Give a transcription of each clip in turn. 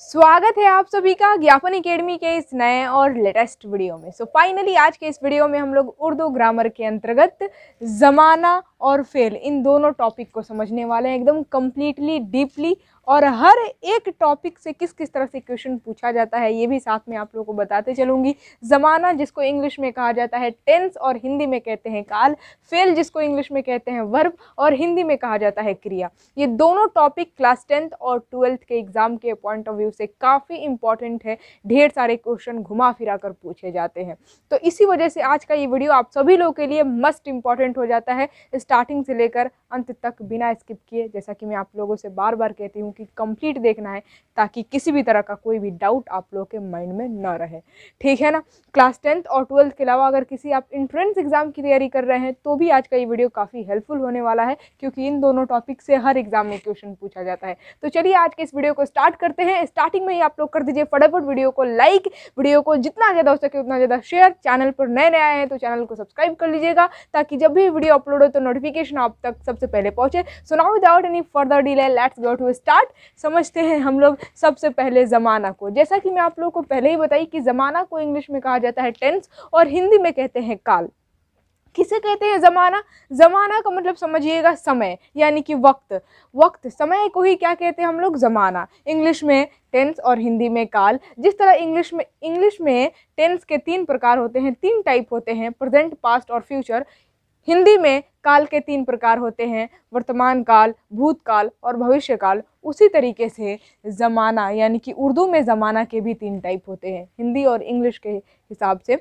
स्वागत है आप सभी का ज्ञापन एकेडमी के इस नए और लेटेस्ट वीडियो में सो so फाइनली आज के इस वीडियो में हम लोग उर्दू ग्रामर के अंतर्गत ज़माना और फेल इन दोनों टॉपिक को समझने वाले हैं एकदम कम्प्लीटली डीपली और हर एक टॉपिक से किस किस तरह से क्वेश्चन पूछा जाता है ये भी साथ में आप लोगों को बताते चलूँगी ज़माना जिसको इंग्लिश में कहा जाता है टेंस और हिंदी में कहते हैं काल फेल जिसको इंग्लिश में कहते हैं वर्ब और हिंदी में कहा जाता है क्रिया ये दोनों टॉपिक क्लास टेंथ और ट्वेल्थ के एग्ज़ाम के पॉइंट ऑफ व्यू से काफ़ी इंपॉर्टेंट है ढेर सारे क्वेश्चन घुमा फिरा कर पूछे जाते हैं तो इसी वजह से आज का ये वीडियो आप सभी लोगों के लिए मस्ट इम्पॉर्टेंट हो जाता है स्टार्टिंग से लेकर अंत तक बिना स्किप किए जैसा कि मैं आप लोगों से बार बार कहती हूँ कि कंप्लीट देखना है ताकि किसी भी तरह का कोई भी डाउट आप लोग के माइंड में ना रहे ठीक है ना क्लास टेंथ और ट्वेल्थ के अलावा अगर किसी आप इंट्रेंस एग्ज़ाम की तैयारी कर रहे हैं तो भी आज का ये वीडियो काफ़ी हेल्पफुल होने वाला है क्योंकि इन दोनों टॉपिक से हर एग्ज़ाम में क्वेश्चन पूछा जाता है तो चलिए आज के इस वीडियो को स्टार्ट करते हैं स्टार्टिंग में ही आप लोग कर दीजिए फटाफट वीडियो को लाइक वीडियो को जितना ज़्यादा हो सके उतना ज़्यादा शेयर चैनल पर नए नए आए हैं तो चैनल को सब्सक्राइब कर लीजिएगा ताकि जब भी वीडियो अपलोड हो तो नोटिफिकेशन आप तक सबसे पहले पहुंचे so now without any further delay let's go to start बाद समझते हैं हम लोग सबसे पहले ज़माना को जैसा कि मैं आप लोगों को पहले ही बताई कि ज़माना को इंग्लिश में कहा जाता है टेंस और हिंदी में कहते हैं काल किसे कहते हैं ज़माना ज़माना का मतलब समझिएगा समय यानी कि वक्त वक्त समय को ही क्या कहते हैं हम लोग ज़माना इंग्लिश में टेंस और हिंदी में काल जिस तरह इंग्लिश में इंग्लिश में टेंस के तीन प्रकार होते हैं तीन टाइप होते हैं प्रेजेंट पास्ट और फ्यूचर हिंदी में काल के तीन प्रकार होते हैं वर्तमान काल भूतकाल और भविष्य काल उसी तरीके से ज़माना यानी कि उर्दू में ज़माना के भी तीन टाइप होते हैं हिंदी और इंग्लिश के हिसाब से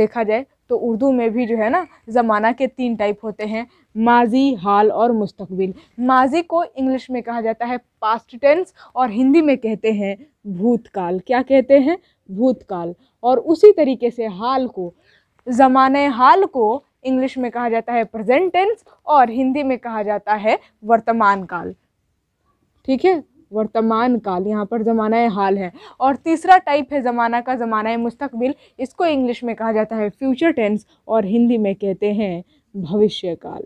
देखा जाए तो उर्दू में भी जो है ना ज़माना के तीन टाइप होते हैं माजी हाल और मुस्तकबिल माजी को इंग्लिश में कहा जाता है पास्ट टेंस और हिंदी में कहते हैं भूतकाल क्या कहते हैं भूतकाल और उसी तरीके से हाल को ज़माने हाल को इंग्लिश में कहा जाता है प्रेजेंट टेंस और हिंदी में कहा जाता है वर्तमान काल ठीक है वर्तमान काल यहाँ पर ज़माना हाल है और तीसरा टाइप है ज़माना का ज़माना मुस्तकबिल इसको इंग्लिश में कहा जाता है फ्यूचर टेंस और हिंदी में कहते हैं भविष्य काल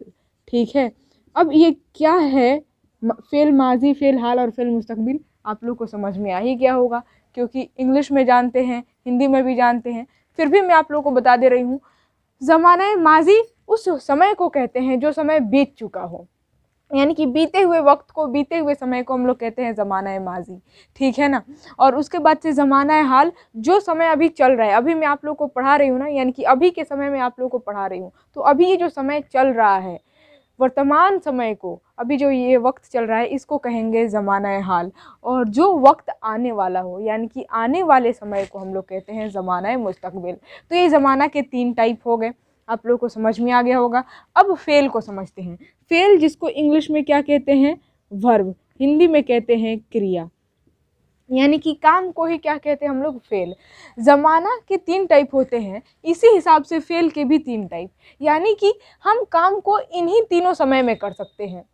ठीक है अब ये क्या है फ़ेल माजी फ़ेल हाल और फ़ेल मुस्तकबिल आप लोग को समझ में आ ही गया होगा क्योंकि इंग्लिश में जानते हैं हिंदी में भी जानते हैं फिर भी मैं आप लोग को बता दे रही हूँ ज़माना माजी उस समय को कहते हैं जो समय बीत चुका हो यानी कि बीते हुए वक्त को बीते हुए समय को हम लोग कहते हैं ज़माना माजी ठीक है ना और उसके बाद से ज़माना हाल जो समय अभी चल रहा है अभी मैं आप लोग को पढ़ा रही हूँ ना यानी कि अभी के समय में आप लोग को पढ़ा रही हूँ तो अभी ये जो समय चल रहा है वर्तमान समय को अभी जो ये वक्त चल रहा है इसको कहेंगे ज़माना हाल और जो वक्त आने वाला हो यानी कि आने वाले समय को हम लोग कहते हैं ज़माना मुस्तकबिल तो ये ज़माना के तीन टाइप हो गए आप लोग को समझ में आ गया होगा अब फेल को समझते हैं फेल जिसको इंग्लिश में क्या कहते हैं वर्ब हिंदी में कहते हैं क्रिया यानी कि काम को ही क्या कहते हैं हम लोग फेल ज़माना के तीन टाइप होते हैं इसी हिसाब से फेल के भी तीन टाइप यानी कि हम काम को इन्हीं तीनों समय में कर सकते हैं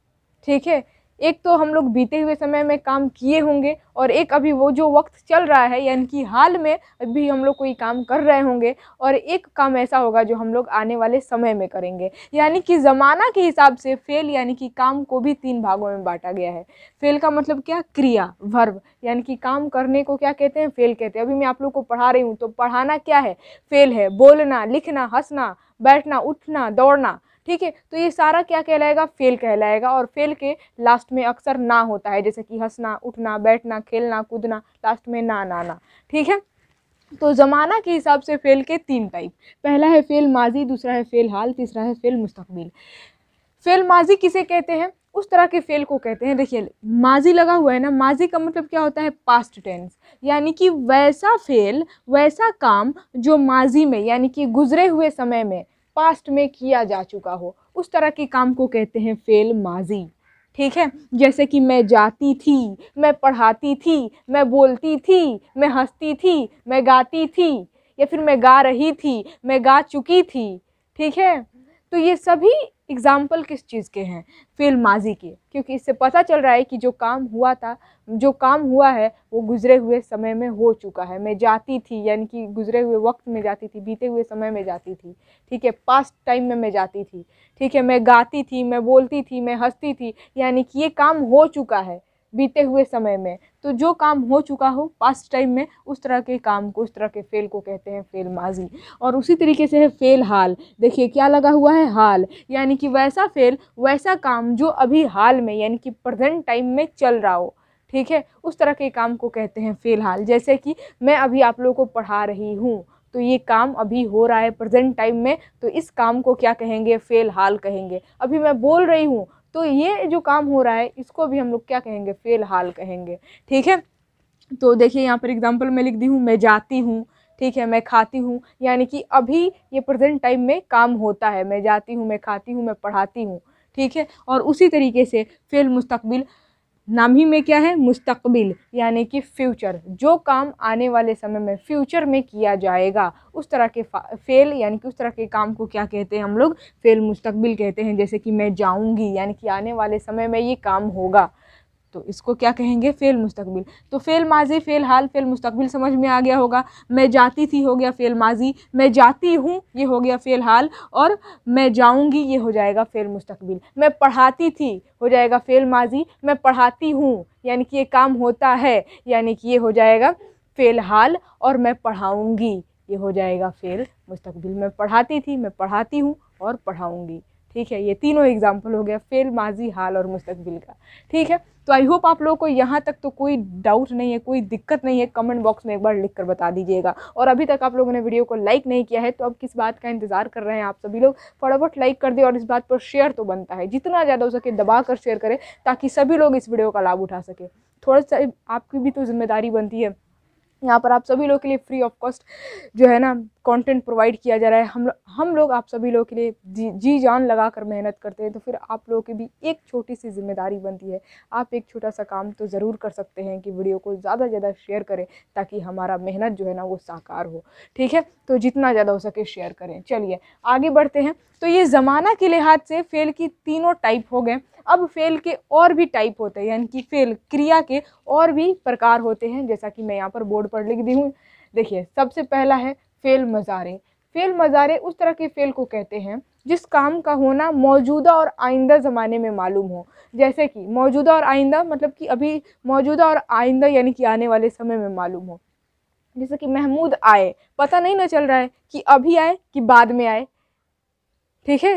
ठीक है एक तो हम लोग बीते हुए समय में काम किए होंगे और एक अभी वो जो वक्त चल रहा है यानी कि हाल में अभी हम लोग कोई काम कर रहे होंगे और एक काम ऐसा होगा जो हम लोग आने वाले समय में करेंगे यानी कि ज़माना के हिसाब से फेल यानी कि काम को भी तीन भागों में बांटा गया है फेल का मतलब क्या क्रिया वर्ब यानी कि काम करने को क्या कहते हैं फेल कहते हैं अभी मैं आप लोग को पढ़ा रही हूँ तो पढ़ाना क्या है फेल है बोलना लिखना हंसना बैठना उठना दौड़ना ठीक है तो ये सारा क्या कहलाएगा फेल कहलाएगा और फेल के लास्ट में अक्सर ना होता है जैसे कि हंसना उठना बैठना खेलना कूदना लास्ट में ना ना ना ठीक है तो ज़माना के हिसाब से फेल के तीन टाइप पहला है फेल माजी दूसरा है फेल हाल तीसरा है फेल मुस्तकबिल फेल माजी किसे कहते हैं उस तरह के फेल को कहते हैं देखिए माजी लगा हुआ है ना माजी का मतलब क्या होता है पास्ट टेंस यानी कि वैसा फेल वैसा काम जो माजी में यानी कि गुजरे हुए समय में पास्ट में किया जा चुका हो उस तरह के काम को कहते हैं फेल माजी ठीक है जैसे कि मैं जाती थी मैं पढ़ाती थी मैं बोलती थी मैं हंसती थी मैं गाती थी या फिर मैं गा रही थी मैं गा चुकी थी ठीक है तो ये सभी एग्ज़ाम्पल किस चीज़ के हैं फ़िल माजी के क्योंकि इससे पता चल रहा है कि जो काम हुआ था जो काम हुआ है वो गुजरे हुए समय में हो चुका है मैं जाती थी यानी कि गुजरे हुए वक्त में जाती थी बीते हुए समय में जाती थी ठीक है पास्ट टाइम में मैं जाती थी ठीक है मैं गाती थी मैं बोलती थी मैं हंसती थी यानी कि ये काम हो चुका है बीते हुए समय में तो जो काम हो चुका हो पास्ट टाइम में उस तरह के काम को उस तरह के फ़ेल को कहते हैं फ़ेल माजी और उसी तरीके से है फ़ेल हाल देखिए क्या लगा हुआ है हाल यानी कि वैसा फ़ेल वैसा काम जो अभी हाल में यानी कि प्रजेंट टाइम में चल रहा हो ठीक है उस तरह के काम को कहते हैं फ़ेल हाल जैसे कि मैं अभी आप लोगों को पढ़ा रही हूँ तो ये काम अभी हो रहा है प्रेजेंट टाइम में तो इस काम को क्या कहेंगे फ़ेल हाल कहेंगे अभी मैं बोल रही हूँ तो ये जो काम हो रहा है इसको भी हम लोग क्या कहेंगे फेल हाल कहेंगे ठीक है तो देखिए यहाँ पर एग्जाम्पल मैं लिख दी हूँ मैं जाती हूँ ठीक है मैं खाती हूँ यानी कि अभी ये प्रेजेंट टाइम में काम होता है मैं जाती हूँ मैं खाती हूँ मैं पढ़ाती हूँ ठीक है और उसी तरीके से फेल मुस्तकबिल नाम ही में क्या है मुस्तकबिल यानी कि फ्यूचर जो काम आने वाले समय में फ्यूचर में किया जाएगा उस तरह के फेल यानी कि उस तरह के काम को क्या कहते हैं हम लोग फेल मुस्तकबिल कहते हैं जैसे कि मैं जाऊंगी यानी कि आने वाले समय में ये काम होगा तो इसको क्या कहेंगे फ़ेल मुस्तकबिल तो फ़ेल माजी फ़ेल हाल फ़ेल मुस्तकबिल समझ में आ गया होगा मैं जाती थी हो गया फ़ेल माजी मैं जाती हूँ ये हो गया फ़ेल हाल और मैं जाऊँगी ये हो जाएगा फ़ेल मुस्तकबिल मैं पढ़ाती थी हो जाएगा फ़ेल माजी मैं पढ़ाती हूँ यानी कि ये काम होता है यानी कि ये हो जाएगा फ़ेल हाल और मैं पढ़ाऊँगी ये हो जाएगा फ़ेल मुस्तकबिल मैं पढ़ाती थी मैं पढ़ाती हूँ और पढ़ाऊँगी ठीक है ये तीनों एग्जाम्पल हो गया फेल माजी हाल और मुस्तबिल का ठीक है तो आई होप आप लोगों को यहाँ तक तो कोई डाउट नहीं है कोई दिक्कत नहीं है कमेंट बॉक्स में एक बार लिख कर बता दीजिएगा और अभी तक आप लोगों ने वीडियो को लाइक नहीं किया है तो अब किस बात का इंतजार कर रहे हैं आप सभी लोग फटाफट लाइक कर दें और इस बात पर शेयर तो बनता है जितना ज़्यादा हो सके दबा कर शेयर करें ताकि सभी लोग इस वीडियो का लाभ उठा सकें थोड़ा सा आपकी भी तो जिम्मेदारी बनती है यहाँ पर आप सभी लोग के लिए फ्री ऑफ कॉस्ट जो है ना कंटेंट प्रोवाइड किया जा रहा है हम हम लोग आप सभी लोगों के लिए जी, जी जान लगा कर मेहनत करते हैं तो फिर आप लोगों की भी एक छोटी सी जिम्मेदारी बनती है आप एक छोटा सा काम तो ज़रूर कर सकते हैं कि वीडियो को ज़्यादा से ज़्यादा शेयर करें ताकि हमारा मेहनत जो है ना वो साकार हो ठीक है तो जितना ज़्यादा हो सके शेयर करें चलिए आगे बढ़ते हैं तो ये ज़माना के लिहाज से फेल की तीनों टाइप हो गए अब फेल के और भी टाइप होते हैं यानी कि फेल क्रिया के और भी प्रकार होते हैं जैसा कि मैं यहाँ पर बोर्ड पर लिख दी हूँ देखिए सबसे पहला है फ़ेल मज़ारे फ़ेल मज़ारे उस तरह के फ़ेल को कहते हैं जिस काम का होना मौजूदा और आइंदा ज़माने में मालूम हो जैसे कि मौजूदा और आइंदा मतलब कि अभी मौजूदा और आइंदा यानी कि आने वाले समय में मालूम हो जैसे कि महमूद आए पता नहीं ना चल रहा है कि अभी आए कि बाद में आए ठीक है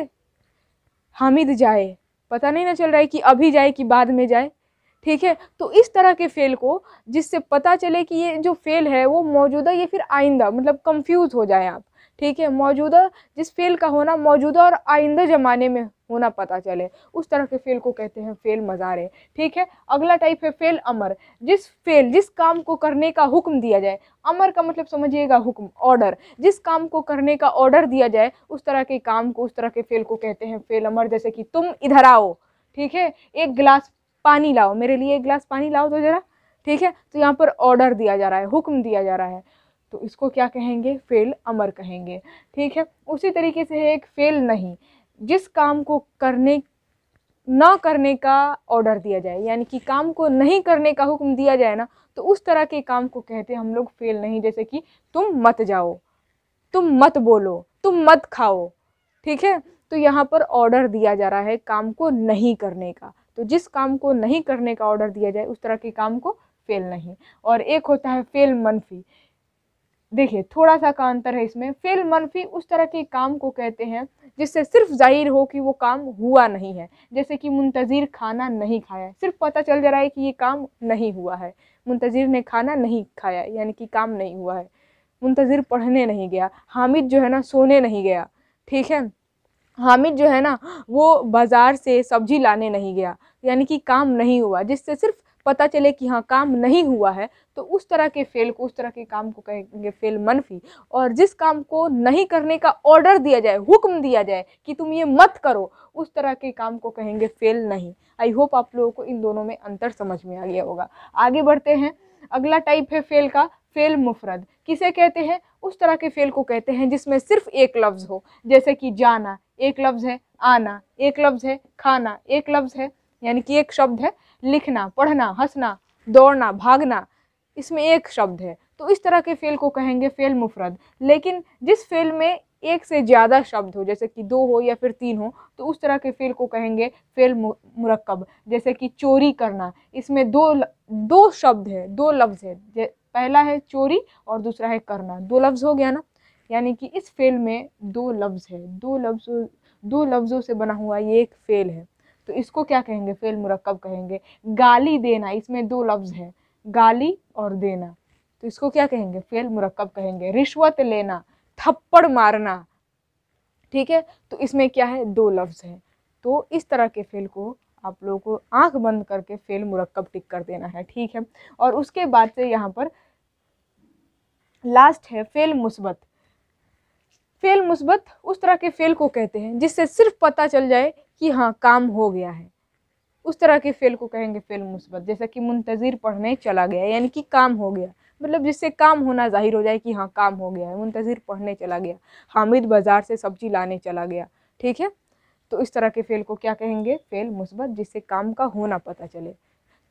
हामिद जाए पता नहीं ना चल रहा है कि अभी जाए कि बाद में जाए ठीक है तो इस तरह के फ़ेल को जिससे पता चले कि ये जो फ़ेल है वो मौजूदा ये फिर आइंदा मतलब कंफ्यूज हो जाए आप ठीक है मौजूदा जिस फेल का होना मौजूदा और आइंदा ज़माने में होना पता चले उस तरह के फेल को कहते हैं फेल मज़ारे ठीक है अगला टाइप है फेल अमर जिस फेल जिस काम को करने का हुक्म दिया जाए अमर का मतलब समझिएगा हुक्म ऑर्डर जिस काम को करने का ऑर्डर दिया जाए उस तरह के काम को उस तरह के फेल को कहते हैं फेल अमर जैसे कि तुम इधर आओ ठीक है एक गिलास पानी लाओ मेरे लिए एक गिलास पानी लाओ तो ज़रा ठीक है तो यहाँ पर ऑर्डर दिया जा रहा है हुक्म दिया जा रहा है तो इसको क्या कहेंगे फ़ेल अमर कहेंगे ठीक है उसी तरीके से है एक फ़ेल नहीं जिस काम को करने ना करने का ऑर्डर दिया जाए यानी कि काम को नहीं करने का हुक्म दिया जाए ना तो उस तरह के काम को कहते हम लोग फेल नहीं जैसे कि तुम मत जाओ तुम मत बोलो तुम मत खाओ ठीक है तो यहाँ पर ऑर्डर दिया जा रहा है काम को नहीं करने का तो जिस काम को नहीं करने का ऑर्डर दिया जाए उस तरह के काम को फेल नहीं और एक होता है फेल मनफी देखिए थोड़ा सा का अंतर है इसमें फेल मनफी उस तरह के काम को कहते हैं जिससे सिर्फ जाहिर हो कि वो काम हुआ नहीं है जैसे कि मुंतज़िर खाना नहीं खाया सिर्फ पता चल जा रहा है कि ये काम नहीं हुआ है मुंतज़िर ने खाना नहीं खाया यानी कि काम नहीं हुआ है मुंतज़िर पढ़ने नहीं गया हामिद जो है ना सोने नहीं गया ठीक है हामिद जो है ना वो बाज़ार से सब्जी लाने नहीं गया यानी कि काम नहीं हुआ जिससे सिर्फ पता चले कि हाँ काम नहीं हुआ है तो उस तरह के फेल को उस तरह के काम को कहेंगे फेल मनफी और जिस काम को नहीं करने का ऑर्डर दिया जाए हुक्म दिया जाए कि तुम ये मत करो उस तरह के काम को कहेंगे फेल नहीं आई होप आप लोगों को इन दोनों में अंतर समझ में आ गया होगा आगे बढ़ते हैं अगला टाइप है फेल का फेल मुफरद किसे कहते हैं उस तरह के फ़ेल को कहते हैं जिसमें सिर्फ एक लफ्ज़ हो जैसे कि जाना एक लफ्ज़ है आना एक लफ्ज़ है खाना एक लफ्ज़ है यानी कि एक शब्द है लिखना पढ़ना हंसना दौड़ना भागना इसमें एक शब्द है तो इस तरह के फ़ेल को कहेंगे फ़ेल मुफरद लेकिन जिस फ़ेल में एक से ज़्यादा शब्द हो जैसे कि दो हो या फिर तीन हो तो उस तरह के फ़ेल को कहेंगे फ़ेल मुरक्कब जैसे कि चोरी करना इसमें दो दो शब्द है दो लफ्ज़ है पहला है चोरी और दूसरा है करना दो लफ्ज़ हो गया ना यानी कि इस फेल में दो लफ्ज़ है दो लफ्ज़ दो लफ्ज़ों से बना हुआ ये एक फ़ेल है तो इसको क्या कहेंगे फ़ेल मुरक्कब कहेंगे गाली देना इसमें दो लफ्ज़ है गाली और देना तो इसको क्या कहेंगे फ़ेल मुरक्कब कहेंगे रिश्वत लेना थप्पड़ मारना ठीक है तो इसमें क्या है दो लफ्ज़ है तो इस तरह के फ़ेल को आप लोगों को आंख बंद करके फेल मुरक्कब टिक कर देना है ठीक है और उसके बाद से यहाँ पर लास्ट है फेल मुस्बत फेल मुस्बत उस तरह के फेल को कहते हैं जिससे सिर्फ पता चल जाए कि हाँ काम हो गया है उस तरह के फेल को कहेंगे फेल मुस्बत जैसा कि मुंतज़िर पढ़ने चला गया यानी कि काम हो गया मतलब जिससे काम होना जाहिर हो जाए कि हाँ काम हो गया है मुंतज़िर पढ़ने चला गया हामिद बाज़ार से सब्जी लाने चला गया ठीक है तो इस तरह के फेल को क्या कहेंगे फेल मुस्बत जिससे काम का होना पता चले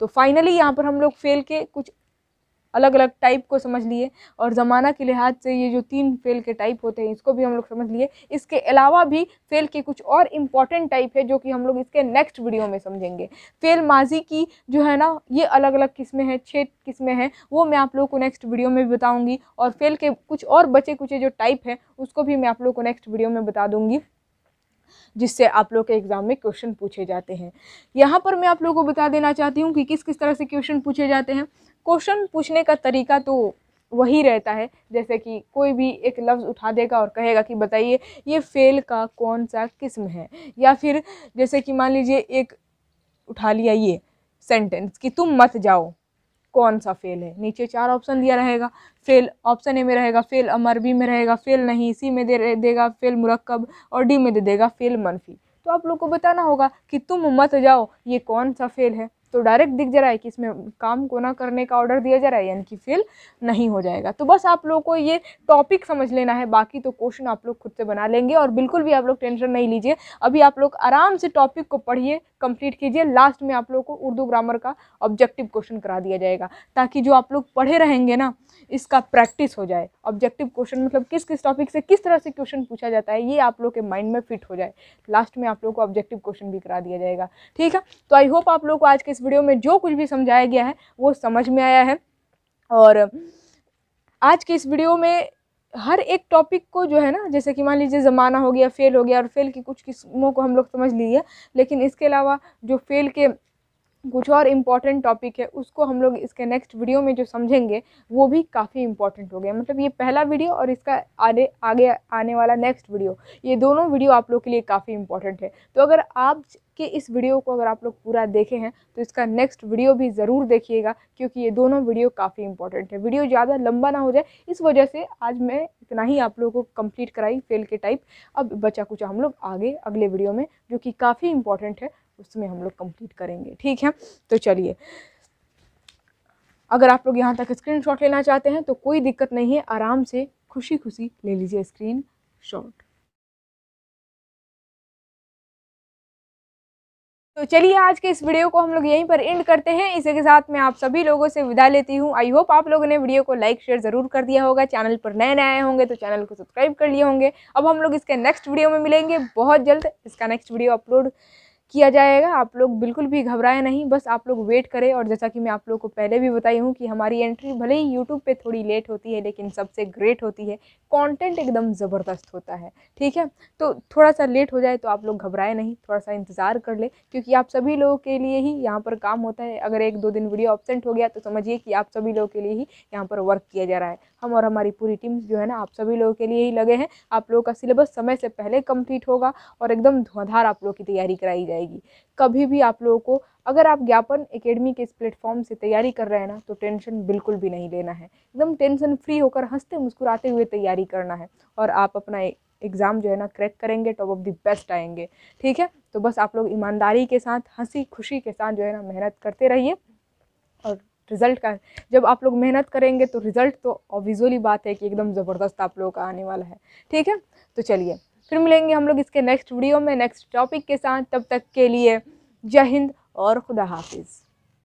तो फाइनली यहाँ पर हम लोग फेल के कुछ अलग अलग टाइप को समझ लिए और ज़माना के लिहाज से ये जो तीन फेल के टाइप होते हैं इसको भी हम लोग समझ लिए इसके अलावा भी फेल के कुछ और इम्पॉर्टेंट टाइप है जो कि हम लोग इसके नेक्स्ट वीडियो में समझेंगे फेल माजी की जो है ना ये अलग अलग किस्में हैं छः किस्में हैं वो मैं आप लोग को नेक्स्ट वीडियो में बताऊँगी और फेल के कुछ और बचे कुचे जो टाइप हैं उसको भी मैं आप लोग को नेक्स्ट वीडियो में बता दूँगी जिससे आप लोग के एग्ज़ाम में क्वेश्चन पूछे जाते हैं यहाँ पर मैं आप लोगों को बता देना चाहती हूँ कि किस किस तरह से क्वेश्चन पूछे जाते हैं क्वेश्चन पूछने का तरीका तो वही रहता है जैसे कि कोई भी एक लफ्ज़ उठा देगा और कहेगा कि बताइए ये फेल का कौन सा किस्म है या फिर जैसे कि मान लीजिए एक उठा लिया ये सेंटेंस कि तुम मत जाओ कौन सा फेल है नीचे चार ऑप्शन दिया रहेगा फेल ऑप्शन ए में रहेगा फेल अमर बी में रहेगा फेल नहीं सी में दे देगा फेल मुरक्कब और डी में दे देगा फेल मनफी तो आप लोग को बताना होगा कि तुम मत जाओ ये कौन सा फेल है तो डायरेक्ट दिख जा रहा है कि इसमें काम को ना करने का ऑर्डर दिया जा रहा है यानी कि फिल नहीं हो जाएगा तो बस आप लोगों को ये टॉपिक समझ लेना है बाकी तो क्वेश्चन आप लोग खुद से बना लेंगे और बिल्कुल भी आप लोग टेंशन नहीं लीजिए अभी आप लोग आराम से टॉपिक को पढ़िए कंप्लीट कीजिए लास्ट में आप लोग को उर्दू ग्रामर का ऑब्जेक्टिव क्वेश्चन करा दिया जाएगा ताकि जो आप लोग पढ़े रहेंगे ना इसका प्रैक्टिस हो जाए ऑब्जेक्टिव क्वेश्चन मतलब किस किस टॉपिक से किस तरह से क्वेश्चन पूछा जाता है ये आप लोग के माइंड में फिट हो जाए लास्ट में आप लोग को ऑब्जेक्टिव क्वेश्चन भी करा दिया जाएगा ठीक है तो आई होप आप लोग को आज के इस वीडियो में जो कुछ भी समझाया गया है वो समझ में आया है और आज के इस वीडियो में हर एक टॉपिक को जो है ना जैसे कि मान लीजिए ज़माना हो गया फेल हो गया और फेल की कुछ किस्मों को हम लोग समझ लिए लेकिन इसके अलावा जो फेल के कुछ और इम्पॉर्टेंट टॉपिक है उसको हम लोग इसके नेक्स्ट वीडियो में जो समझेंगे वो भी काफ़ी इम्पॉर्टेंट हो गया मतलब ये पहला वीडियो और इसका आगे आगे आने वाला नेक्स्ट वीडियो ये दोनों वीडियो आप लोग के लिए काफ़ी इम्पॉर्टेंट है तो अगर आप के इस वीडियो को अगर आप लोग पूरा देखे हैं तो इसका नेक्स्ट वीडियो भी ज़रूर देखिएगा क्योंकि ये दोनों वीडियो काफ़ी इंपॉर्टेंट है वीडियो ज़्यादा लंबा ना हो जाए इस वजह से आज मैं इतना ही आप लोगों को कंप्लीट कराई फेल के टाइप अब बचा कुचा हम लोग आगे अगले वीडियो में जो कि काफ़ी इंपॉर्टेंट है उसमें हम लोग कंप्लीट करेंगे ठीक है तो चलिए अगर आप लोग यहाँ तक शॉट लेना चाहते हैं तो कोई दिक्कत नहीं है आराम से खुशी खुशी ले लीजिए स्क्रीन शॉट तो चलिए आज के इस वीडियो को हम लोग यहीं पर एंड करते हैं इसी के साथ मैं आप सभी लोगों से विदा लेती हूँ आई होप आप लोगों ने वीडियो को लाइक शेयर जरूर कर दिया होगा चैनल पर नए नए होंगे तो चैनल को सब्सक्राइब कर लिए होंगे अब हम लोग इसके नेक्स्ट वीडियो में मिलेंगे बहुत जल्द इसका नेक्स्ट वीडियो अपलोड किया जाएगा आप लोग बिल्कुल भी घबराए नहीं बस आप लोग वेट करें और जैसा कि मैं आप लोगों को पहले भी बताई हूँ कि हमारी एंट्री भले ही यूट्यूब पे थोड़ी लेट होती है लेकिन सबसे ग्रेट होती है कंटेंट एकदम ज़बरदस्त होता है ठीक है तो थोड़ा सा लेट हो जाए तो आप लोग घबराए नहीं थोड़ा सा इंतज़ार कर ले क्योंकि आप सभी लोगों के लिए ही यहाँ पर काम होता है अगर एक दो दिन वीडियो ऑब्सेंट हो गया तो समझिए कि आप सभी लोगों के लिए ही यहाँ पर वर्क किया जा रहा है हम और हमारी पूरी टीम जो है ना आप सभी लोगों के लिए ही लगे हैं आप लोगों का सिलेबस समय से पहले कम्प्लीट होगा और एकदम धुआंधार आप लोग की तैयारी कराई जाएगी जाएगी कभी भी आप लोगों को अगर आप ज्ञापन एकेडमी के इस प्लेटफॉर्म से तैयारी कर रहे हैं ना तो टेंशन बिल्कुल भी नहीं लेना है एकदम टेंशन फ्री होकर हंसते मुस्कुराते हुए तैयारी करना है और आप अपना एग्ज़ाम जो है ना क्रैक करेंगे टॉप ऑफ द बेस्ट आएंगे ठीक है तो बस आप लोग ईमानदारी के साथ हंसी खुशी के साथ जो है ना मेहनत करते रहिए और रिज़ल्ट का जब आप लोग मेहनत करेंगे तो रिज़ल्ट तो विजुअली बात है कि एकदम ज़बरदस्त आप लोगों का आने वाला है ठीक है तो चलिए फिर मिलेंगे हम लोग इसके नेक्स्ट वीडियो में नेक्स्ट टॉपिक के साथ तब तक के लिए जय हिंद और खुदा हाफिज़